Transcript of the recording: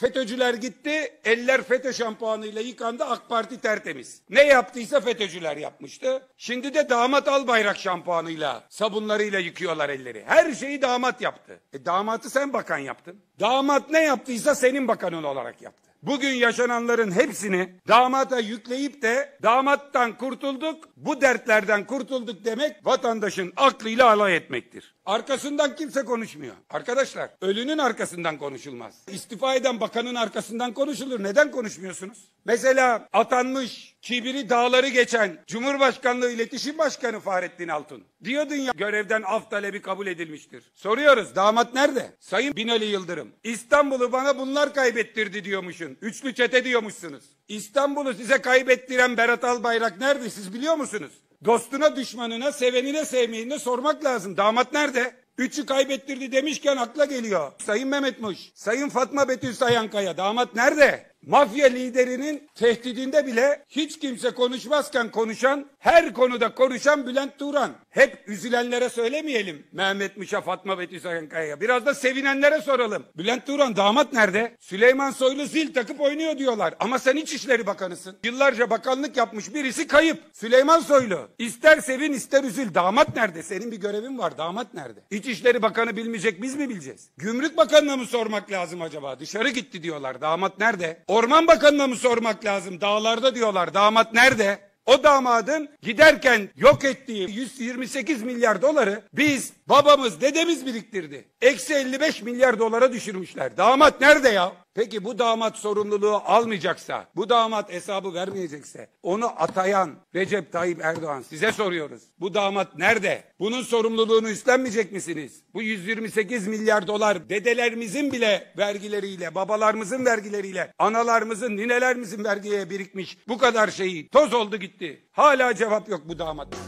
FETÖ'cüler gitti, eller FETÖ şampuanıyla yıkandı, AK Parti tertemiz. Ne yaptıysa FETÖ'cüler yapmıştı. Şimdi de damat al Albayrak şampuanıyla, sabunlarıyla yıkıyorlar elleri. Her şeyi damat yaptı. E damatı sen bakan yaptın. Damat ne yaptıysa senin bakanın olarak yaptı bugün yaşananların hepsini damata yükleyip de damattan kurtulduk, bu dertlerden kurtulduk demek vatandaşın aklıyla alay etmektir. Arkasından kimse konuşmuyor. Arkadaşlar ölünün arkasından konuşulmaz. İstifa eden bakanın arkasından konuşulur. Neden konuşmuyorsunuz? Mesela atanmış kibiri dağları geçen Cumhurbaşkanlığı İletişim Başkanı Fahrettin Altun. Diyordun ya görevden af talebi kabul edilmiştir. Soruyoruz damat nerede? Sayın Binali Yıldırım. İstanbul'u bana bunlar kaybettirdi diyormuşsun. Üçlü çete diyormuşsunuz. İstanbul'u size kaybettiren Berat Albayrak nerede siz biliyor musunuz? Dostuna, düşmanına, sevenine, sevmeyine sormak lazım. Damat nerede? Üçü kaybettirdi demişken akla geliyor. Sayın Mehmet Muş, Sayın Fatma Betül Sayankaya, damat nerede? mafya liderinin tehdidinde bile hiç kimse konuşmazken konuşan, her konuda konuşan Bülent Turan. Hep üzülenlere söylemeyelim Mehmet Mişa, Fatma Betül Sakankaya. Biraz da sevinenlere soralım. Bülent Turan damat nerede? Süleyman Soylu zil takıp oynuyor diyorlar. Ama sen İçişleri Bakanısın. Yıllarca bakanlık yapmış birisi kayıp. Süleyman Soylu. İster sevin ister üzül. Damat nerede? Senin bir görevin var. Damat nerede? İçişleri Bakanı bilmeyecek biz mi bileceğiz? Gümrük Bakanı'na mı sormak lazım acaba? Dışarı gitti diyorlar. Damat nerede? O Orman Bakanı'na mı sormak lazım? Dağlarda diyorlar. Damat nerede? O damadın giderken yok ettiği 128 milyar doları biz Babamız dedemiz biriktirdi. Eksi 55 milyar dolara düşürmüşler. Damat nerede ya? Peki bu damat sorumluluğu almayacaksa, bu damat hesabı vermeyecekse, onu atayan Recep Tayyip Erdoğan size soruyoruz. Bu damat nerede? Bunun sorumluluğunu üstlenmeyecek misiniz? Bu 128 milyar dolar dedelerimizin bile vergileriyle, babalarımızın vergileriyle, analarımızın, ninelerimizin vergiye birikmiş bu kadar şeyi toz oldu gitti. Hala cevap yok bu damat.